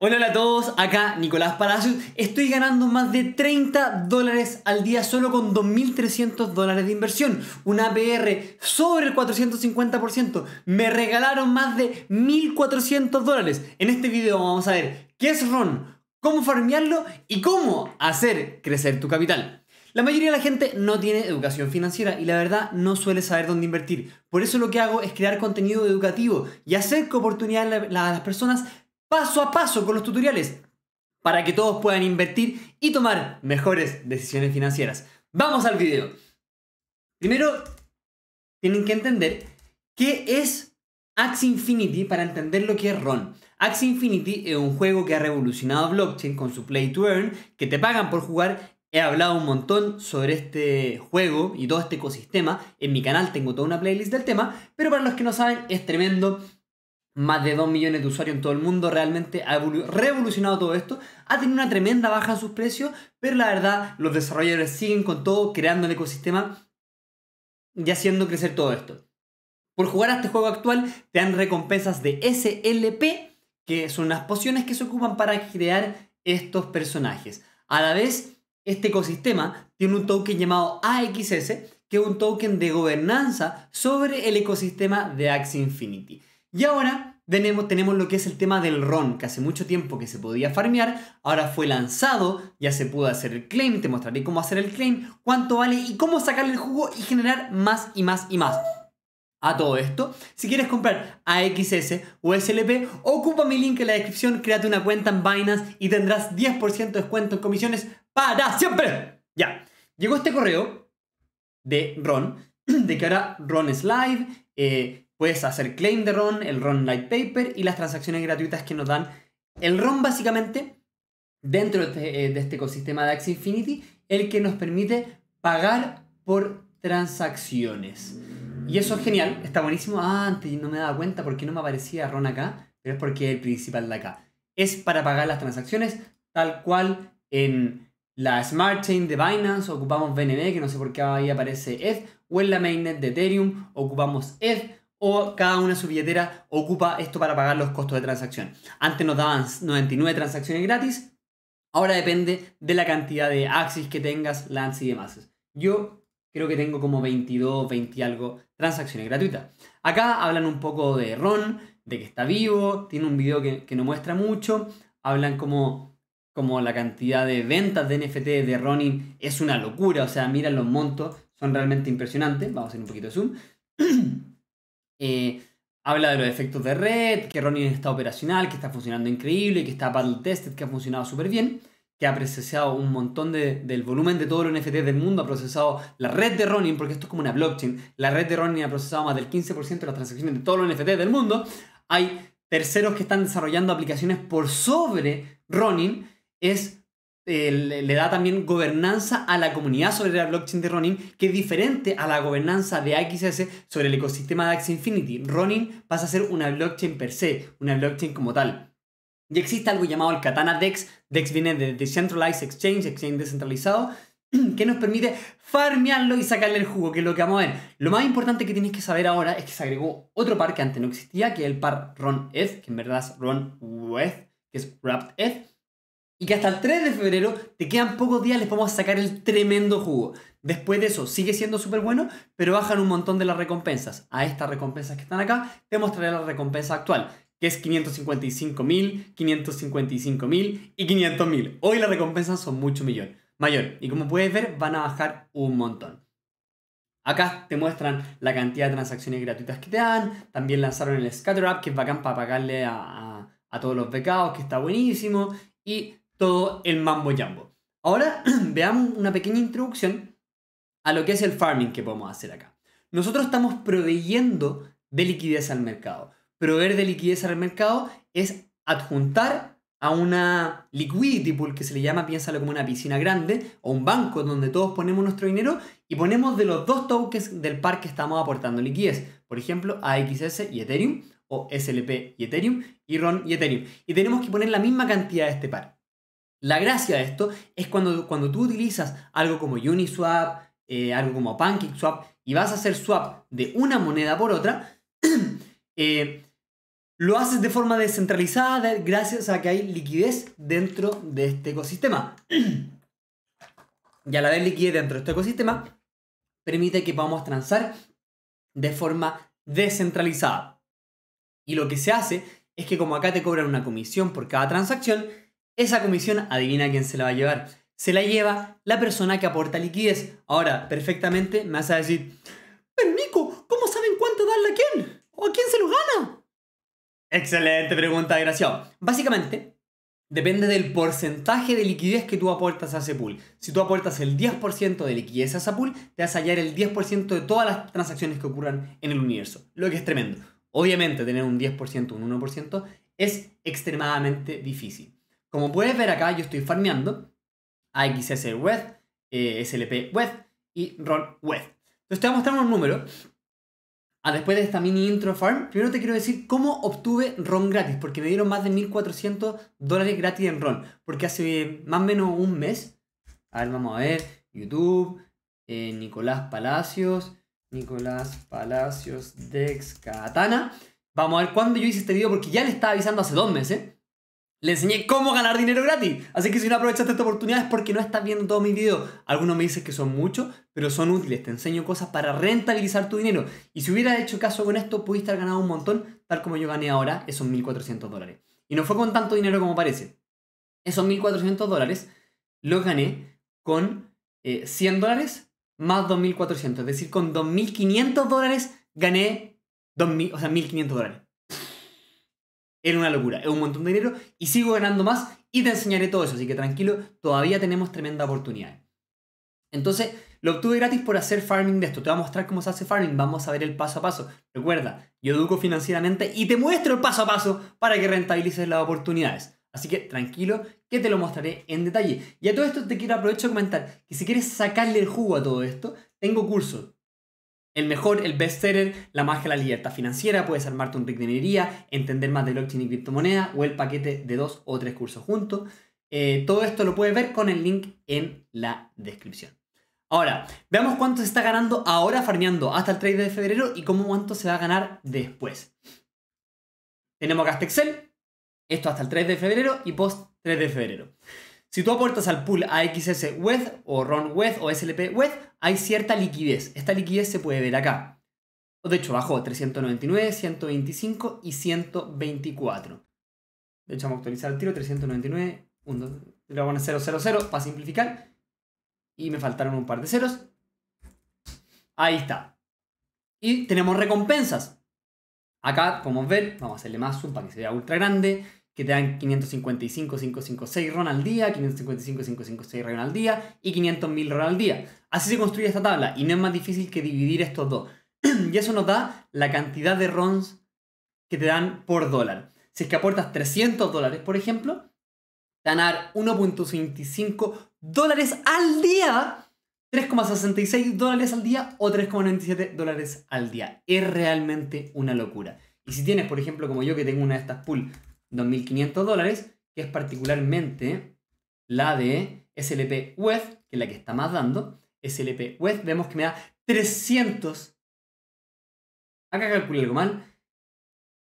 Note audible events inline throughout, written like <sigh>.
Hola, a todos, acá Nicolás Palacios. Estoy ganando más de 30 dólares al día solo con 2.300 dólares de inversión. una APR sobre el 450%. Me regalaron más de 1.400 dólares. En este video vamos a ver qué es RON, cómo farmearlo y cómo hacer crecer tu capital. La mayoría de la gente no tiene educación financiera y la verdad no suele saber dónde invertir. Por eso lo que hago es crear contenido educativo y hacer que oportunidades a las personas paso a paso con los tutoriales para que todos puedan invertir y tomar mejores decisiones financieras. Vamos al video. Primero, tienen que entender qué es Axie Infinity para entender lo que es RON. Axie Infinity es un juego que ha revolucionado blockchain con su play to earn, que te pagan por jugar. He hablado un montón sobre este juego y todo este ecosistema. En mi canal tengo toda una playlist del tema, pero para los que no saben, es tremendo más de 2 millones de usuarios en todo el mundo, realmente ha revolucionado todo esto, ha tenido una tremenda baja en sus precios, pero la verdad los desarrolladores siguen con todo, creando el ecosistema y haciendo crecer todo esto. Por jugar a este juego actual te dan recompensas de SLP, que son las pociones que se ocupan para crear estos personajes. A la vez, este ecosistema tiene un token llamado AXS, que es un token de gobernanza sobre el ecosistema de Axie Infinity. Y ahora tenemos, tenemos lo que es el tema del RON, que hace mucho tiempo que se podía farmear, ahora fue lanzado, ya se pudo hacer el claim, te mostraré cómo hacer el claim, cuánto vale y cómo sacarle el jugo y generar más y más y más. A todo esto, si quieres comprar AXS o SLP, ocupa mi link en la descripción, créate una cuenta en Binance y tendrás 10% de descuento en comisiones para siempre. Ya, llegó este correo de Ron, <clears throat> de que ahora Ron es live, eh, Puedes hacer claim de RON, el RON Light Paper y las transacciones gratuitas que nos dan el RON básicamente dentro eh, de, este ecosistema de Axie Infinity, el que nos permite pagar por transacciones. Y eso es genial, está buenísimo. Ah, antes no me daba cuenta porque no me aparecía RON acá, pero es porque es el principal de acá. Es para pagar las transacciones, tal cual en la Smart Chain de Binance ocupamos BNB, que no sé por qué ahí aparece ETH, o en la Mainnet de Ethereum ocupamos ETH, o cada una de sus billeteras ocupa esto para pagar los costos de transacción. Antes nos daban 99 transacciones gratis, ahora depende de la cantidad de Axis que tengas, Lance y demás. Yo creo que tengo como 22, 20 y algo transacciones gratuitas. Acá hablan un poco de Ron, de que está vivo, tiene un video que, que no muestra mucho, hablan como, como la cantidad de ventas de NFT de Ronin es una locura, o sea, miran los montos, son realmente impresionantes, vamos a hacer un poquito de zoom. <clears throat> Eh, habla de los efectos de red, que Ronin está operacional, que está funcionando increíble, que está battle tested, que ha funcionado súper bien, que ha procesado un montón del volumen de todos los NFT del mundo, ha procesado la red de Ronin, porque esto es como una blockchain, la red de Ronin ha procesado más del 15% de las transacciones de todos los NFT del mundo. Hay terceros que están desarrollando aplicaciones por sobre Ronin, es eh, le, da también gobernanza a la comunidad sobre la blockchain de Ronin, que es diferente a la gobernanza de AXS sobre el ecosistema de Axie Infinity. Ronin pasa a ser una blockchain per se, una blockchain como tal. Y existe algo llamado el Katana DEX. DEX viene de Decentralized Exchange, Exchange descentralizado, <clears throat> que nos permite farmearlo y sacarle el jugo, que es lo que vamos a ver. Lo más importante que tienes que saber ahora es que se agregó otro par que antes no existía, que es el par ron que en verdad es ron que es Wrapped-ETH y que hasta el 3 de febrero te quedan pocos días, les vamos a sacar el tremendo jugo. Después de eso sigue siendo súper bueno, pero bajan un montón de las recompensas. A estas recompensas que están acá, te mostraré la recompensa actual, que es 555.000, 555.000 y 500.000. Hoy las recompensas son mucho mayor, mayor. Y como puedes ver, van a bajar un montón. Acá te muestran la cantidad de transacciones gratuitas que te dan. También lanzaron el Scatter App, que es bacán para pagarle a, a todos los becados, que está buenísimo. Y todo el mambo yambo. Ahora <clears throat> veamos una pequeña introducción a lo que es el farming que podemos hacer acá. Nosotros estamos proveyendo de liquidez al mercado. Proveer de liquidez al mercado es adjuntar a una liquidity pool que se le llama, piénsalo como una piscina grande o un banco donde todos ponemos nuestro dinero y ponemos de los dos tokens del par que estamos aportando liquidez. Por ejemplo, AXS y Ethereum o SLP y Ethereum y RON y Ethereum. Y tenemos que poner la misma cantidad de este par. La gracia de esto es cuando, cuando tú utilizas algo como Uniswap, eh, algo como PancakeSwap, y vas a hacer swap de una moneda por otra, <clears throat> eh, lo haces de forma descentralizada gracias a que hay liquidez dentro de este ecosistema. <clears throat> y la haber liquidez dentro de este ecosistema, permite que podamos transar de forma descentralizada. Y lo que se hace es que como acá te cobran una comisión por cada transacción, esa comisión, adivina quién se la va a llevar. Se la lleva la persona que aporta liquidez. Ahora, perfectamente me vas a decir, pero ¿cómo saben cuánto darle a quién? ¿O a quién se lo gana? Excelente pregunta, desgraciado. Básicamente, Depende del porcentaje de liquidez que tú aportas a ese pool. Si tú aportas el 10% de liquidez a ese pool, te vas a hallar el 10% de todas las transacciones que ocurran en el universo, lo que es tremendo. Obviamente tener un 10%, un 1% es extremadamente difícil. Como puedes ver acá, yo estoy farmeando AXS Web, eh, SLP Web y Roll Web. Entonces te voy a mostrar unos números. Ah, después de esta mini intro farm, primero te quiero decir cómo obtuve RON gratis, porque me dieron más de 1.400 dólares gratis en RON, porque hace más o menos un mes, a ver, vamos a ver, YouTube, eh, Nicolás Palacios, Nicolás Palacios Dex Katana, vamos a ver cuándo yo hice este video, porque ya le estaba avisando hace dos meses, le enseñé cómo ganar dinero gratis. Así que si no aprovechaste esta oportunidad es porque no estás viendo todos mis videos. Algunos me dicen que son muchos, pero son útiles. Te enseño cosas para rentabilizar tu dinero. Y si hubieras hecho caso con esto, pudiste haber ganado un montón, tal como yo gané ahora esos 1.400 dólares. Y no fue con tanto dinero como parece. Esos 1.400 dólares los gané con 100 eh, dólares más 2.400. Es decir, con 2.500 dólares gané o sea, 1.500 dólares. Era una locura, es un montón de dinero y sigo ganando más y te enseñaré todo eso, así que tranquilo, todavía tenemos tremenda oportunidad. Entonces, lo obtuve gratis por hacer farming de esto. Te voy a mostrar cómo se hace farming, vamos a ver el paso a paso. Recuerda, yo educo financieramente y te muestro el paso a paso para que rentabilices las oportunidades. Así que tranquilo, que te lo mostraré en detalle. Y a todo esto te quiero aprovechar para comentar que si quieres sacarle el jugo a todo esto, tengo cursos el mejor, el best seller, La más de la libertad financiera, puedes armarte un rig de minería, entender más de blockchain y criptomoneda o el paquete de dos o tres cursos juntos. Eh, todo esto lo puedes ver con el link en la descripción. Ahora, veamos cuánto se está ganando ahora farmeando hasta el 3 de febrero y cómo cuánto se va a ganar después. Tenemos Excel esto hasta el 3 de febrero y post 3 de febrero. Si tú aportas al pool AXS WEB o RON WEB o SLP WEB hay cierta liquidez. Esta liquidez se puede ver acá. De hecho, bajó 399, 125 y 124. De hecho, vamos a actualizar el tiro. 399, 1, 2, 0, para simplificar. Y me faltaron un par de ceros. Ahí está. Y tenemos recompensas. Acá como ver, vamos a hacerle más zoom para que se vea ultra grande que te dan 555, 556 ron al día, 555, 556 ron al día y 500.000 ron al día. Así se construye esta tabla y no es más difícil que dividir estos dos. <clears throat> y eso nos da la cantidad de rons que te dan por dólar. Si es que aportas 300 dólares, por ejemplo, ganar van 1.25 dólares al día, 3,66 dólares al día o 3,97 dólares al día. Es realmente una locura. Y si tienes, por ejemplo, como yo que tengo una de estas pools 2.500 dólares, que es particularmente la de SLP web que es la que está más dando. SLP web vemos que me da 300. Acá calculé algo mal.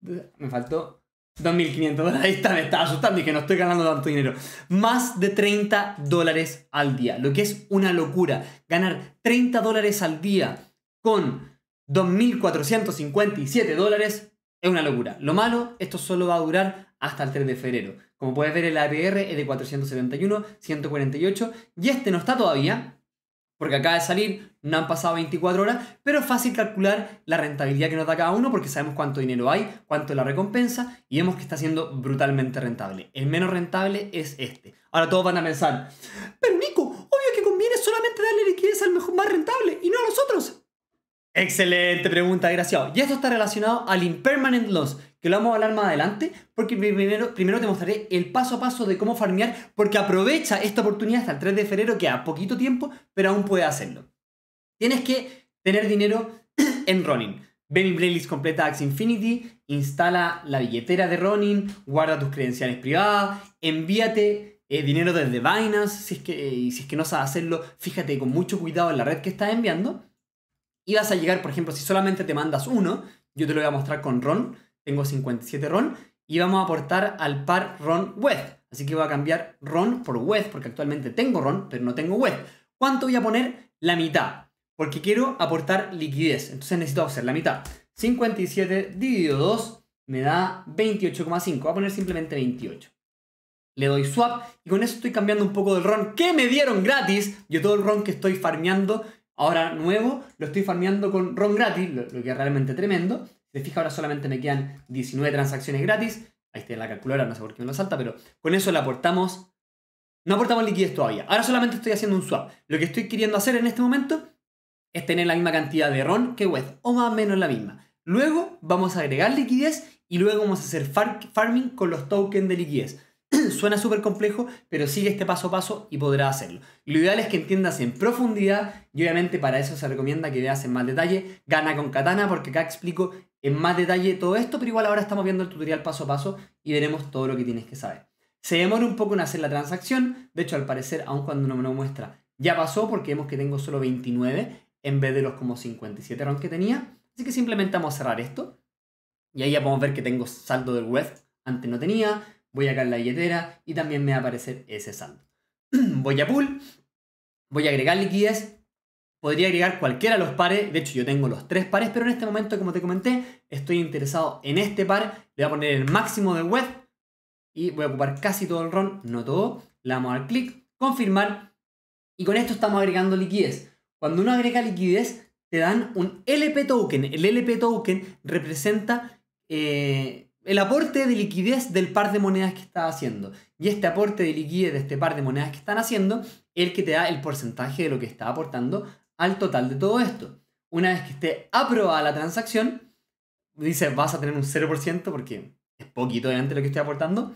Me faltó 2.500 dólares. Ahí está, me estaba asustando y que no estoy ganando tanto dinero. Más de 30 dólares al día, lo que es una locura. Ganar 30 dólares al día con 2.457 dólares es una locura. Lo malo, esto solo va a durar hasta el 3 de febrero. Como puedes ver, el APR es de 471, 148 y este no está todavía, porque acaba de salir, no han pasado 24 horas, pero es fácil calcular la rentabilidad que nos da cada uno porque sabemos cuánto dinero hay, cuánto es la recompensa y vemos que está siendo brutalmente rentable. El menos rentable es este. Ahora todos van a pensar, pero Nico, obvio que conviene solamente darle liquidez al mejor más rentable y no a los otros. Excelente pregunta, desgraciado. Y esto está relacionado al impermanent loss, que lo vamos a hablar más adelante, porque primero, primero te mostraré el paso a paso de cómo farmear, porque aprovecha esta oportunidad hasta el 3 de febrero, que a poquito tiempo, pero aún puede hacerlo. Tienes que tener dinero <clears throat> en Ronin. Ve mi playlist completa Axe Infinity, instala la billetera de Ronin, guarda tus credenciales privadas, envíate eh, dinero desde Binance, si es que, eh, si es que no sabes hacerlo, fíjate con mucho cuidado en la red que estás enviando y vas a llegar, por ejemplo, si solamente te mandas uno, yo te lo voy a mostrar con RON, tengo 57 RON, y vamos a aportar al par RON web. Así que voy a cambiar RON por web, porque actualmente tengo RON, pero no tengo web. ¿Cuánto voy a poner? La mitad, porque quiero aportar liquidez, entonces necesito hacer la mitad. 57 dividido 2 me da 28,5, voy a poner simplemente 28. Le doy swap y con eso estoy cambiando un poco del RON que me dieron gratis. Yo todo el RON que estoy farmeando Ahora nuevo, lo estoy farmeando con ron gratis, lo, que es realmente tremendo. Si fija, ahora solamente me quedan 19 transacciones gratis. Ahí está en la calculadora, no sé por qué me lo salta, pero con eso le aportamos... No aportamos liquidez todavía. Ahora solamente estoy haciendo un swap. Lo que estoy queriendo hacer en este momento es tener la misma cantidad de RON que web o más o menos la misma. Luego vamos a agregar liquidez y luego vamos a hacer farming con los tokens de liquidez. <clears throat> Suena súper complejo, pero sigue este paso a paso y podrá hacerlo. Lo ideal es que entiendas en profundidad y obviamente para eso se recomienda que veas en más detalle Gana con Katana porque acá explico en más detalle todo esto, pero igual ahora estamos viendo el tutorial paso a paso y veremos todo lo que tienes que saber. Se demora un poco en hacer la transacción, de hecho al parecer aun cuando no me lo muestra ya pasó porque vemos que tengo solo 29 en vez de los como 57 que tenía, así que simplemente vamos a cerrar esto y ahí ya podemos ver que tengo saldo del web, antes no tenía, voy a en la billetera y también me va a aparecer ese saldo. <clears throat> voy a pool, voy a agregar liquidez, podría agregar cualquiera de los pares, de hecho yo tengo los tres pares, pero en este momento, como te comenté, estoy interesado en este par, le voy a poner el máximo de web y voy a ocupar casi todo el RON, no todo, le damos dar clic, confirmar y con esto estamos agregando liquidez. Cuando uno agrega liquidez, te dan un LP token. El LP token representa eh, el aporte de liquidez del par de monedas que está haciendo. Y este aporte de liquidez de este par de monedas que están haciendo es el que te da el porcentaje de lo que está aportando al total de todo esto. Una vez que esté aprobada la transacción, dice vas a tener un 0% porque es poquito de lo que estoy aportando.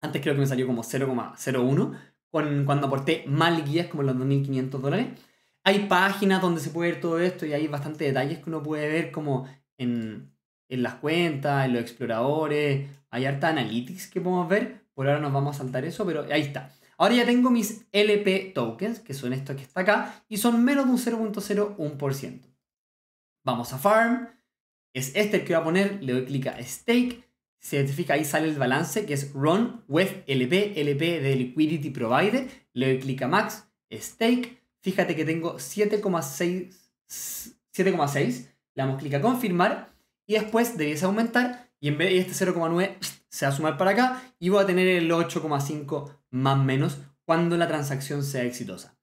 Antes creo que me salió como 0,01 con, cuando aporté más liquidez como los 2.500 dólares. Hay páginas donde se puede ver todo esto y hay bastantes detalles que uno puede ver como en en las cuentas, en los exploradores, hay harta analytics que podemos ver. Por ahora nos vamos a saltar eso, pero ahí está. Ahora ya tengo mis LP tokens, que son estos que están acá, y son menos de un 0.01%. Vamos a Farm, es este el que voy a poner, le doy clic a Stake, se identifica, ahí sale el balance, que es Run with LP, LP de Liquidity Provider, le doy clic a Max, Stake, fíjate que tengo 7,6, le damos clic a Confirmar, y después debiese aumentar y en vez de este 0,9 <sniffs> se va a sumar para acá y voy a tener el 8,5 más menos cuando la transacción sea exitosa.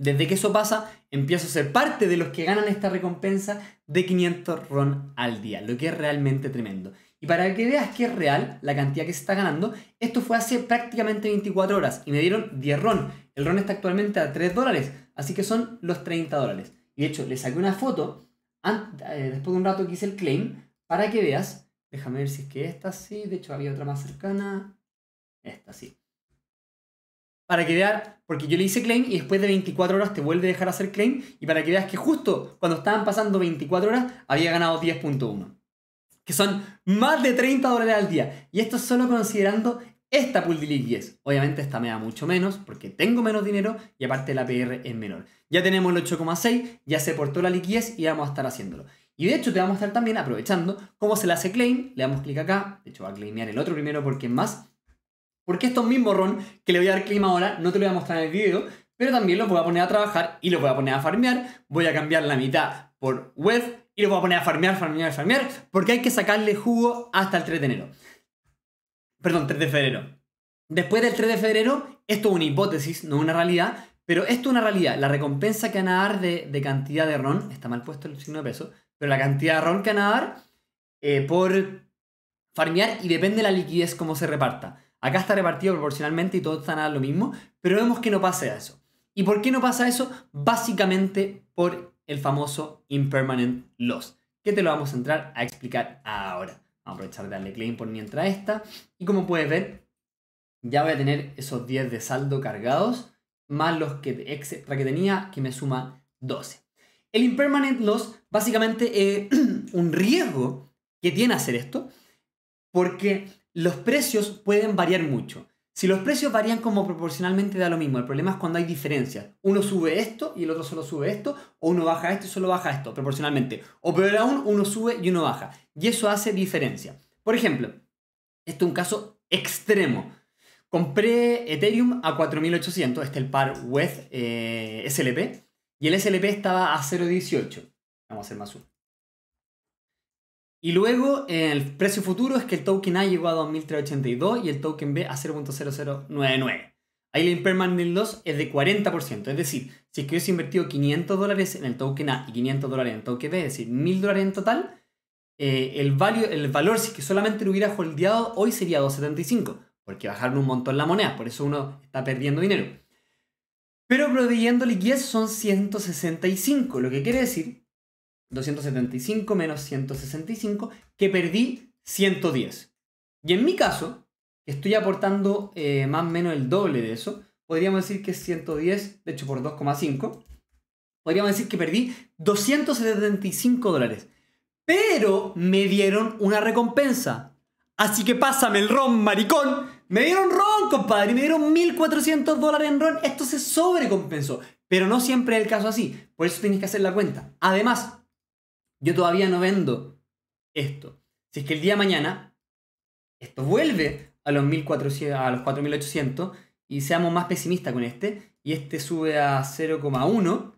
Desde que eso pasa, empiezo a ser parte de los que ganan esta recompensa de 500 RON al día, lo que es realmente tremendo. Y para que veas que es real la cantidad que se está ganando, esto fue hace prácticamente 24 horas y me dieron 10 RON. El RON está actualmente a 3 dólares, así que son los 30 dólares. Y de hecho, le saqué una foto eh, después de un rato que hice el claim para que veas. Déjame ver si es que esta sí. De hecho, había otra más cercana. Esta sí. Para que veas, porque yo le hice claim y después de 24 horas te vuelve a dejar hacer claim. Y para que veas que justo cuando estaban pasando 24 horas había ganado 10.1. Que son más de 30 dólares al día. Y esto solo considerando esta Pool de liquidez, obviamente esta me da mucho menos porque tengo menos dinero y aparte la PR es menor. Ya tenemos el 8,6, ya se portó la liquidez y vamos a estar haciéndolo. Y de hecho te vamos a estar también aprovechando cómo se le hace claim, le damos clic acá, de hecho va a claimear el otro primero porque es más. Porque estos mismos ron que le voy a dar claim ahora, no te lo voy a mostrar en el video, pero también lo voy a poner a trabajar y lo voy a poner a farmear. Voy a cambiar la mitad por web y lo voy a poner a farmear, farmear, farmear, porque hay que sacarle jugo hasta el 3 de enero. Perdón, 3 de febrero. Después del 3 de febrero, esto es una hipótesis, no una realidad, pero esto es una realidad. La recompensa que van a dar de, cantidad de ron, está mal puesto el signo de peso, pero la cantidad de ron que van a dar eh, por farmear y depende de la liquidez cómo se reparta. Acá está repartido proporcionalmente y todo está a lo mismo, pero vemos que no pasa eso. ¿Y por qué no pasa eso? Básicamente por el famoso impermanent loss, que te lo vamos a entrar a explicar ahora aprovechar de darle claim por mientras esta. Y como puedes ver, ya voy a tener esos 10 de saldo cargados, más los que que tenía, que me suma 12. El impermanent loss básicamente es <clears throat> un riesgo que tiene hacer esto, porque los precios pueden variar mucho. Si los precios varían como proporcionalmente da lo mismo, el problema es cuando hay diferencias. Uno sube esto y el otro solo sube esto, o uno baja esto y solo baja esto, proporcionalmente. O peor aún, uno sube y uno baja. Y eso hace diferencia. Por ejemplo, esto es un caso extremo. Compré Ethereum a 4800, este es el par web eh, SLP, y el SLP estaba a 0.18. Vamos a hacer más uno. Y luego el precio futuro es que el token A llegó a 2.382 y el token B a 0.0099. Ahí el impermanent loss es de 40%. Es decir, si es que hubiese invertido 500 dólares en el token A y 500 dólares en el token B, es decir, 1.000 dólares en total, eh, el, valor si que solamente lo hubiera holdeado hoy sería 2.75, porque bajaron un montón la moneda, por eso uno está perdiendo dinero. Pero proveyendo liquidez son 165, lo que quiere decir 275 menos 165, que perdí 110. Y en mi caso, estoy aportando eh, más o menos el doble de eso, podríamos decir que es 110, de hecho por 2,5, podríamos decir que perdí 275 dólares. Pero me dieron una recompensa. Así que pásame el ron, maricón. Me dieron ron, compadre, me dieron 1.400 dólares en ron. Esto se sobrecompensó. Pero no siempre es el caso así. Por eso tienes que hacer la cuenta. Además, yo todavía no vendo esto. Si es que el día de mañana esto vuelve a los, 1400, a los 4800 y seamos más pesimistas con este, y este sube a 0,1,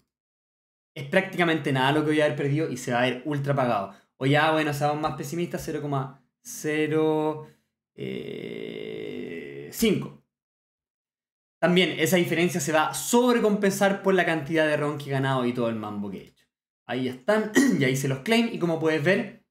es prácticamente nada lo que voy a haber perdido y se va a ver ultra pagado. O ya, bueno, seamos más pesimistas, 0,05. Eh, También esa diferencia se va a sobrecompensar por la cantidad de ron que he ganado y todo el mambo que he hecho. Ahí están, están, <clears throat> ya hice los claims y como puedes ver,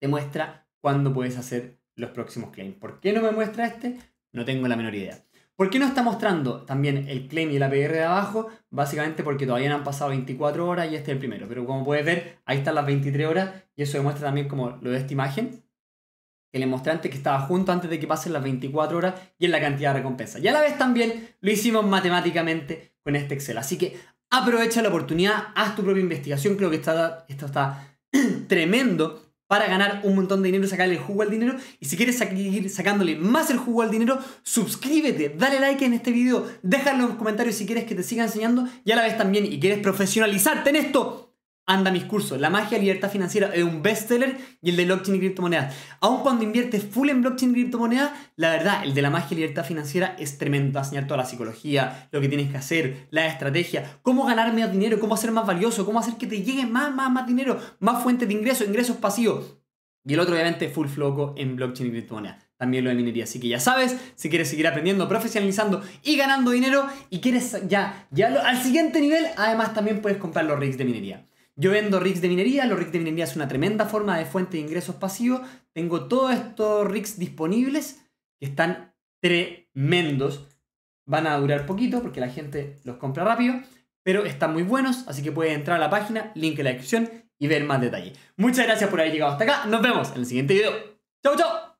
te muestra cuándo puedes hacer los próximos claims. ¿Por qué no me muestra este? No tengo la menor idea. ¿Por qué no está mostrando también el claim y el APR de abajo? Básicamente porque todavía no han pasado 24 horas y este es el primero. Pero como puedes ver, ahí están las 23 horas y eso demuestra también como lo de esta imagen. que mostré antes que estaba junto antes de que pasen las 24 horas y en la cantidad de recompensa. Y a la vez también lo hicimos matemáticamente con este Excel. Así que Aprovecha la oportunidad, haz tu propia investigación, creo que está, esto está <clears throat> tremendo para ganar un montón de dinero, sacarle el jugo al dinero. Y si quieres seguir sacándole más el jugo al dinero, suscríbete, dale like en este video, déjalo en los comentarios si quieres que te siga enseñando y a la vez también, y quieres profesionalizarte en esto, anda mis cursos. La magia de libertad financiera es un bestseller y el de blockchain y criptomonedas. Aun cuando inviertes full en blockchain y criptomonedas, la verdad, el de la magia y libertad financiera es tremendo. enseñar toda la psicología, lo que tienes que hacer, la estrategia, cómo ganar más dinero, cómo hacer más valioso, cómo hacer que te llegue más, más, más dinero, más fuentes de ingresos, ingresos pasivos. Y el otro, obviamente, full floco en blockchain y criptomonedas también lo de minería. Así que ya sabes, si quieres seguir aprendiendo, profesionalizando y ganando dinero y quieres ya, ya al siguiente nivel, además también puedes comprar los rigs de minería. Yo vendo RICs de minería, los RICs de minería es una tremenda forma de fuente de ingresos pasivos. Tengo todos estos RICs disponibles que están tremendos. Van a durar poquito porque la gente los compra rápido, pero están muy buenos, así que pueden entrar a la página, link en la descripción y ver más detalle. Muchas gracias por haber llegado hasta acá. Nos vemos en el siguiente video. ¡Chao, chao!